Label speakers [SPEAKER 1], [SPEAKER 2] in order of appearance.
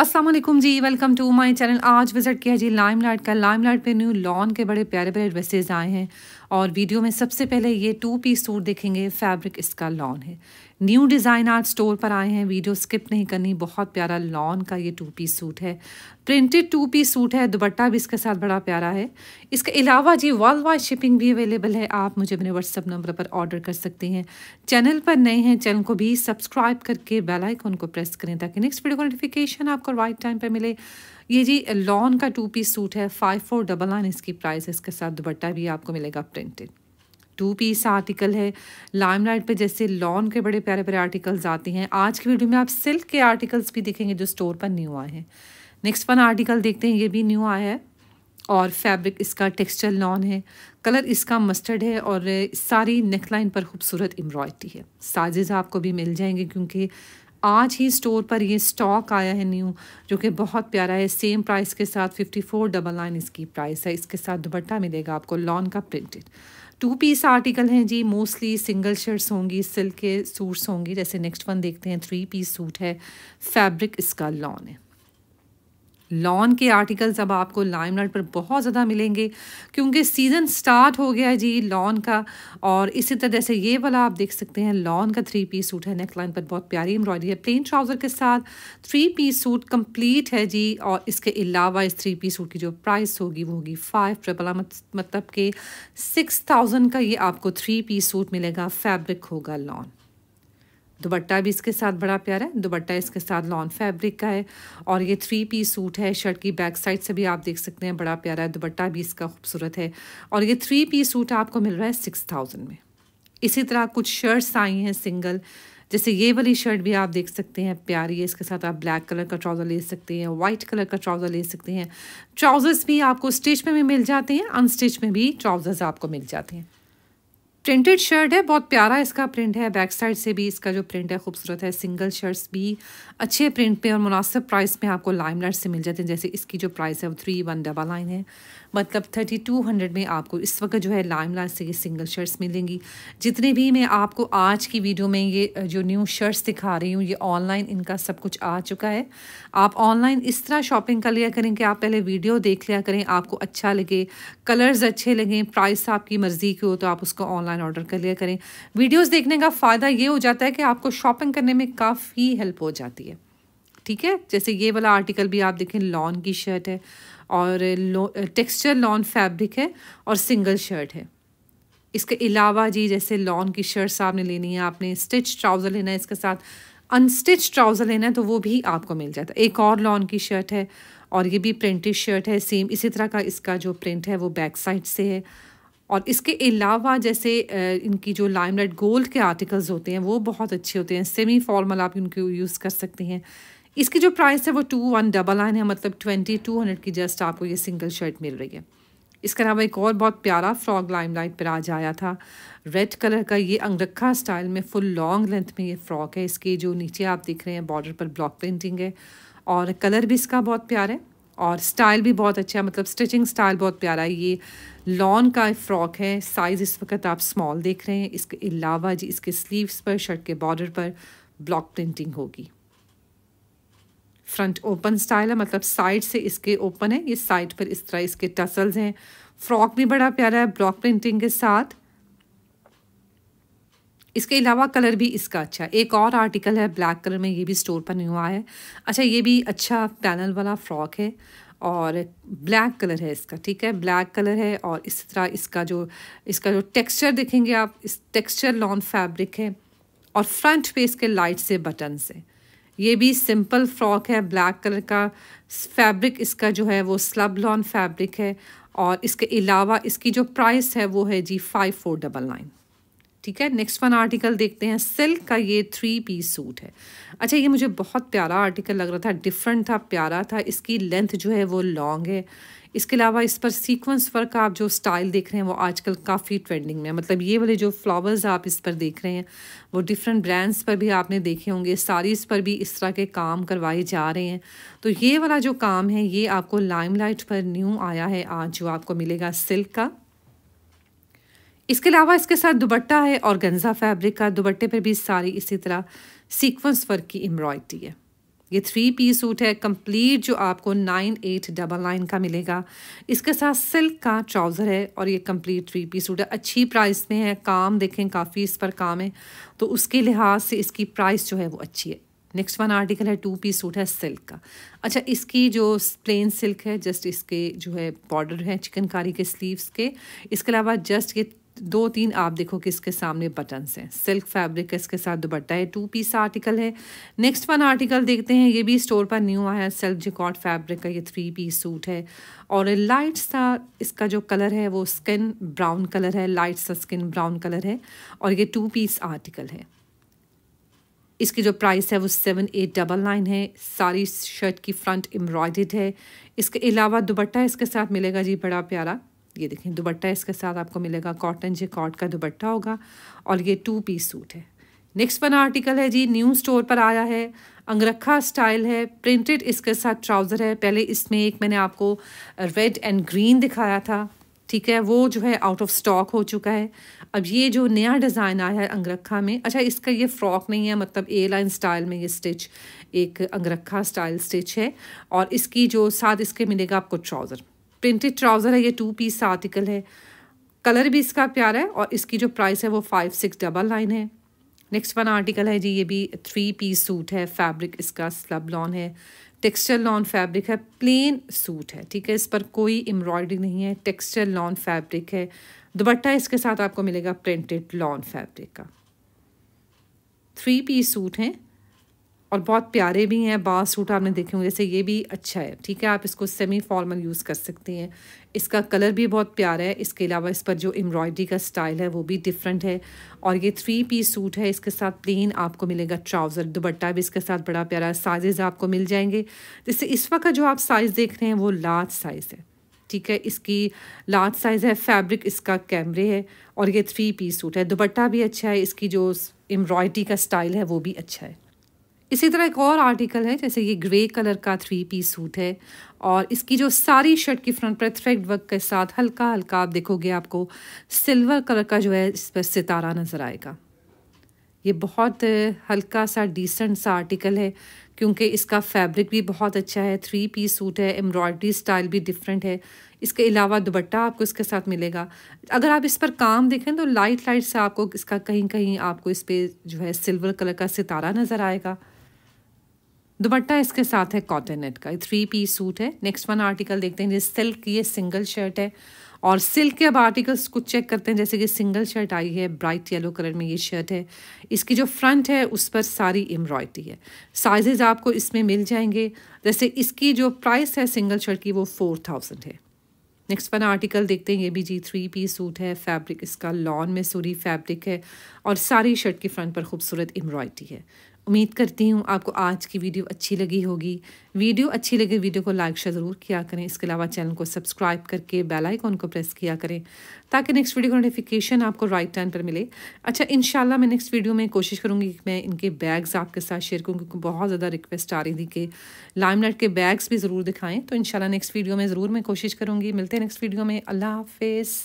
[SPEAKER 1] असलम जी welcome to my channel आज visit किया जी लाइमलाइट का लाइमलाइट पे न्यू लॉन के बड़े प्यारे प्यारे ड्रेसेस आए हैं और वीडियो में सबसे पहले ये टू पीस सूट देखेंगे फैब्रिक इसका लॉन है न्यू डिज़ाइन आज स्टोर पर आए हैं वीडियो स्किप नहीं करनी बहुत प्यारा लॉन का ये टू पीस सूट है प्रिंटेड टू पीस सूट है दुपट्टा भी इसके साथ बड़ा प्यारा है इसके अलावा जी वर्ल्ड वाइड शिपिंग भी अवेलेबल है आप मुझे अपने व्हाट्सअप नंबर पर ऑर्डर कर सकते हैं चैनल पर नए हैं चैनल को भी सब्सक्राइब करके बेलाइकॉन को प्रेस करें ताकि नेक्स्ट वीडियो का नोटिफिकेशन आपको राइट टाइम पर मिले ये जी लॉन का टू पीस सूट है फाइव फोर डबल नाइन इसकी प्राइस है इसके साथ दुपट्टा भी आपको मिलेगा प्रिंटेड टू पीस आर्टिकल है लाइम लाइट पर जैसे लॉन के बड़े प्यारे प्यारे आर्टिकल्स आते हैं आज की वीडियो में आप सिल्क के आर्टिकल्स भी देखेंगे जो स्टोर पर न्यू आए हैं नेक्स्ट वन आर्टिकल देखते हैं ये भी न्यू आया है और फैब्रिक इसका टेक्सचर लॉन है कलर इसका मस्टर्ड है और सारी नेकलाइन पर खूबसूरत एम्ब्रॉयडरी है साजेज आपको भी मिल जाएंगे क्योंकि आज ही स्टोर पर ये स्टॉक आया है न्यू जो कि बहुत प्यारा है सेम प्राइस के साथ फिफ्टी फोर डबल नाइन इसकी प्राइस है इसके साथ दुपट्टा मिलेगा आपको लॉन का प्रिंटेड टू पीस आर्टिकल हैं जी मोस्टली सिंगल शर्ट्स होंगी सिल्क के सूट्स होंगी जैसे नेक्स्ट वन देखते हैं थ्री पीस सूट है फैब्रिक इसका लॉन है लॉन के आर्टिकल्स अब आपको लाइम लाइट पर बहुत ज़्यादा मिलेंगे क्योंकि सीज़न स्टार्ट हो गया है जी लॉन का और इसी तरह से ये वाला आप देख सकते हैं लॉन का थ्री पीस सूट है नेक लाइन पर बहुत प्यारी एम्ब्रॉयडरी है प्लेन ट्राउज़र के साथ थ्री पीस सूट कंप्लीट है जी और इसके अलावा इस थ्री पीस सूट की जो प्राइस होगी वो होगी फाइव ट्रिपल मतलब के सिक्स थाउजेंड का ये आपको थ्री पीस सूट मिलेगा फैब्रिक होगा लॉन दुबट्टा भी इसके साथ बड़ा प्यारा है दुबट्टा इसके साथ लॉन फैब्रिक का है और ये थ्री पीस सूट है शर्ट की बैक साइड से भी आप देख सकते हैं बड़ा प्यारा है दुबट्टा भी इसका खूबसूरत है और ये थ्री पीस सूट आपको मिल रहा है सिक्स थाउजेंड में इसी तरह कुछ शर्ट्स आई हैं सिंगल जैसे ये वाली शर्ट भी आप देख सकते हैं प्यारी है इसके साथ आप ब्लैक कलर का ट्राउज़र ले सकते हैं वाइट कलर का ट्राउज़र ले सकते हैं ट्राउज़र्स भी आपको स्टिच में भी मिल जाते हैं अनस्टिच में भी ट्राउज़र्स आपको मिल जाते हैं प्रिंटेड शर्ट है बहुत प्यारा इसका प्रिंट है बैक साइड से भी इसका जो प्रिंट है खूबसूरत है सिंगल शर्ट्स भी अच्छे प्रिंट पे और मुनासिब प्राइस में आपको लाइमलाइट से मिल जाते हैं जैसे इसकी जो प्राइस है वो थ्री वन डबल नाइन है मतलब थर्टी टू हंड्रेड में आपको इस वक्त जो है लाइम लाइट से ये सिंगल शर्ट्स मिलेंगी जितने भी मैं आपको आज की वीडियो में ये जो न्यू शर्ट्स दिखा रही हूँ ये ऑनलाइन इनका सब कुछ आ चुका है आप ऑनलाइन इस तरह शॉपिंग कर लिया करें कि आप पहले वीडियो देख लिया करें आपको अच्छा लगे कलर्स अच्छे लगें प्राइस आपकी मर्ज़ी की हो तो आप उसको ऑनलाइन ऑर्डर कर लिया करें वीडियोज़ देखने का फ़ायदा ये हो जाता है कि आपको शॉपिंग करने में काफ़ी हेल्प हो जाती है ठीक है जैसे ये वाला आर्टिकल भी आप देखें लॉन की शर्ट है और टेक्सचर लॉन फैब्रिक है और सिंगल शर्ट है इसके अलावा जी जैसे लॉन की शर्ट्स आपने लेनी है आपने स्टिच ट्राउज़र लेना है इसके साथ अनस्टिच ट्राउज़र लेना है तो वो भी आपको मिल जाता है एक और लॉन की शर्ट है और ये भी प्रिंटेड शर्ट है सेम इसी तरह का इसका जो प्रिंट है वो बैक साइड से है और इसके अलावा जैसे इनकी जो लाइम गोल्ड के आर्टिकल्स होते हैं वो बहुत अच्छे होते हैं सेमी फॉर्मल आप इनको यूज़ कर सकते हैं इसकी जो प्राइस है वो टू वन डबल नाइन है मतलब ट्वेंटी टू हंड्रेड की जस्ट आपको ये सिंगल शर्ट मिल रही है इसके अलावा एक और बहुत प्यारा फ्रॉक लाइम लाइट पर आज आया था रेड कलर का ये अंगरखा स्टाइल में फुल लॉन्ग लेंथ में ये फ्रॉक है इसके जो नीचे आप देख रहे हैं बॉर्डर पर ब्लॉक प्रिंटिंग है और कलर भी इसका बहुत प्यारा है और स्टाइल भी बहुत अच्छा है मतलब स्टिचिंग स्टाइल बहुत प्यारा है ये लॉन का फ्रॉक है साइज़ इस वक्त आप स्मॉल देख रहे हैं इसके अलावा जी इसके स्लीव्स पर शर्ट के बॉर्डर पर ब्लॉक प्रिंटिंग होगी फ्रंट ओपन स्टाइल है मतलब साइड से इसके ओपन है ये साइड पर इस तरह इसके टसल्स हैं फ्रॉक भी बड़ा प्यारा है ब्लॉक प्रिंटिंग के साथ इसके अलावा कलर भी इसका अच्छा है एक और आर्टिकल है ब्लैक कलर में ये भी स्टोर पर नहीं हुआ है अच्छा ये भी अच्छा पैनल वाला फ्रॉक है और ब्लैक कलर है इसका ठीक है ब्लैक कलर है और इस तरह इसका जो इसका जो टेक्सचर देखेंगे आप इस टेक्सचर लॉन फैब्रिक है और फ्रंट पे इसके लाइट से बटन से ये भी सिंपल फ्रॉक है ब्लैक कलर का फैब्रिक इसका जो है वो स्लब लॉन फैब्रिक है और इसके अलावा इसकी जो प्राइस है वो है जी फाइव फोर डबल नाइन ठीक है नेक्स्ट वन आर्टिकल देखते हैं सिल्क का ये थ्री पीस सूट है अच्छा ये मुझे बहुत प्यारा आर्टिकल लग रहा था डिफरेंट था प्यारा था इसकी लेंथ जो है वो लॉन्ग है इसके अलावा इस पर सीक्वेंस वर्क आप जो स्टाइल देख रहे हैं वो आजकल काफ़ी ट्रेंडिंग में है मतलब ये वाले जो फ्लावर्स आप इस पर देख रहे हैं वो डिफरेंट ब्रांड्स पर भी आपने देखे होंगे साड़ीज़ पर भी इस तरह के काम करवाए जा रहे हैं तो ये वाला जो काम है ये आपको लाइमलाइट पर न्यू आया है आज जो आपको मिलेगा सिल्क का इसके अलावा इसके साथ दुबट्टा है और गंजा फैब्रिक का दुबट्टे पर भी सारी इसी तरह सीक्वेंस वर्क की एम्ब्रॉयड्री है ये थ्री पीस सूट है कंप्लीट जो आपको नाइन एट डबल नाइन का मिलेगा इसके साथ सिल्क का ट्राउज़र है और ये कंप्लीट थ्री पीस सूट है अच्छी प्राइस में है काम देखें काफ़ी इस पर काम है तो उसके लिहाज से इसकी प्राइस जो है वो अच्छी है नेक्स्ट वन आर्टिकल है टू पीस सूट है सिल्क का अच्छा इसकी जो प्लेन सिल्क है जस्ट इसके जो है बॉर्डर है चिकनकारी के स्लीव्स के इसके अलावा जस्ट ये दो तीन आप देखो कि इसके सामने बटन्स हैं सिल्क फैब्रिक इसके साथ दुपट्टा है टू पीस आर्टिकल है नेक्स्ट वन आर्टिकल देखते हैं ये भी स्टोर पर न्यू आया है सिल्क जिकॉट फैब्रिक का ये थ्री पीस सूट है और लाइट सा इसका जो कलर है वो स्किन ब्राउन कलर है लाइट सा स्किन ब्राउन कलर है और ये टू पीस आर्टिकल है इसकी जो प्राइस है वो सेवन एट डबल नाइन है सारी शर्ट की फ्रंट एम्ब्रॉयड है इसके अलावा दुपट्टा इसके साथ मिलेगा जी बड़ा प्यारा ये देखें दुबट्टा इसके साथ आपको मिलेगा कॉटन जे कॉट का दुबट्टा होगा और ये टू पीस सूट है नेक्स्ट बना आर्टिकल है जी न्यू स्टोर पर आया है अंगरखा स्टाइल है प्रिंटेड इसके साथ ट्राउज़र है पहले इसमें एक मैंने आपको रेड एंड ग्रीन दिखाया था ठीक है वो जो है आउट ऑफ स्टॉक हो चुका है अब ये जो नया डिज़ाइन आया है अंगरखा में अच्छा इसका ये फ्रॉक नहीं है मतलब ए लाइन स्टाइल में ये स्टिच एक अंगरखा स्टाइल स्टिच है और इसकी जो साथ इसके मिलेगा आपको ट्राउज़र प्रिंटेड ट्राउज़र है ये टू पीस आर्टिकल है कलर भी इसका प्यारा है और इसकी जो प्राइस है वो फाइव सिक्स डबल नाइन है नेक्स्ट वन आर्टिकल है जी ये भी थ्री पीस सूट है फैब्रिक इसका स्लब लॉन है टेक्सचर लॉन फैब्रिक है प्लेन सूट है ठीक है इस पर कोई एम्ब्रॉयडरी नहीं है टेक्सचर लॉन फैब्रिक है दुपट्टा इसके साथ आपको मिलेगा प्रिंटेड लॉन फैब्रिक का थ्री पीस सूट हैं और बहुत प्यारे भी हैं बास सूट आपने देखे होंगे जैसे ये भी अच्छा है ठीक है आप इसको सेमी फॉर्मल यूज़ कर सकती हैं इसका कलर भी बहुत प्यारा है इसके अलावा इस पर जो एम्ब्रॉयडरी का स्टाइल है वो भी डिफरेंट है और ये थ्री पीस सूट है इसके साथ प्लेन आपको मिलेगा ट्राउज़र दुबट्टा भी इसके साथ बड़ा प्यारा साइज़ आपको मिल जाएंगे जैसे इस वक्त जो आप साइज़ देख रहे हैं वो लार्ज साइज़ है ठीक है इसकी लार्ज साइज़ है फैब्रिक इसका कैमरे है और ये थ्री पीस सूट है दुपट्टा भी अच्छा है इसकी जो एम्ब्रॉयडरी का स्टाइल है वो भी अच्छा है इसी तरह एक और आर्टिकल है जैसे ये ग्रे कलर का थ्री पीस सूट है और इसकी जो सारी शर्ट की फ्रंट पर थ्रेड वर्क के साथ हल्का हल्का आप देखोगे आपको सिल्वर कलर का जो है इस पर सितारा नज़र आएगा ये बहुत हल्का सा डिसेंट सा आर्टिकल है क्योंकि इसका फैब्रिक भी बहुत अच्छा है थ्री पीस सूट है एम्ब्रॉयडरी स्टाइल भी डिफरेंट है इसके अलावा दुपट्टा आपको इसके साथ मिलेगा अगर आप इस पर काम देखें तो लाइट लाइट से आपको इसका कहीं कहीं आपको इस पर जो है सिल्वर कलर का सितारा नज़र आएगा दुपट्टा इसके साथ है कॉटन नेट का थ्री पीस सूट है नेक्स्ट वन आर्टिकल देखते हैं जैसे सिल्क ये सिंगल शर्ट है और सिल्क के अब आर्टिकल्स कुछ चेक करते हैं जैसे कि सिंगल शर्ट आई है ब्राइट येलो कलर में ये शर्ट है इसकी जो फ्रंट है उस पर सारी एम्ब्रॉयडरी है साइजेज़ आपको इसमें मिल जाएंगे जैसे इसकी जो प्राइस है सिंगल शर्ट की वो फोर थाउजेंड है नेक्स्ट वन आर्टिकल देखते हैं ये भी जी थ्री पी सूट है फैब्रिक इसका लॉन में सूरी फैब्रिक है और सारी शर्ट की फ्रंट पर खूबसूरत एम्ब्रॉयडरी है उम्मीद करती हूँ आपको आज की वीडियो अच्छी लगी होगी वीडियो अच्छी लगी वीडियो को लाइक शेयर ज़रूर किया करें इसके अलावा चैनल को सब्सक्राइब करके बेल आइकॉन को प्रेस किया करें ताकि नेक्स्ट वीडियो का नोटिफिकेशन आपको राइट टाइम पर मिले अच्छा इन मैं नेक्स्ट वीडियो में कोशिश करूँगी कि मैं इनके बैग्स आपके साथ शेयर करूँ क्योंकि बहुत ज़्यादा रिक्वेस्ट आ रही थी कि लाइमलाइट के बैग्स भी ज़रूर दिखाएँ तो इन नेक्स्ट वीडियो में ज़रूर मैं कोशिश करूँगी मिलते हैं नेक्स्ट वीडियो में अल्लाह हाफिज़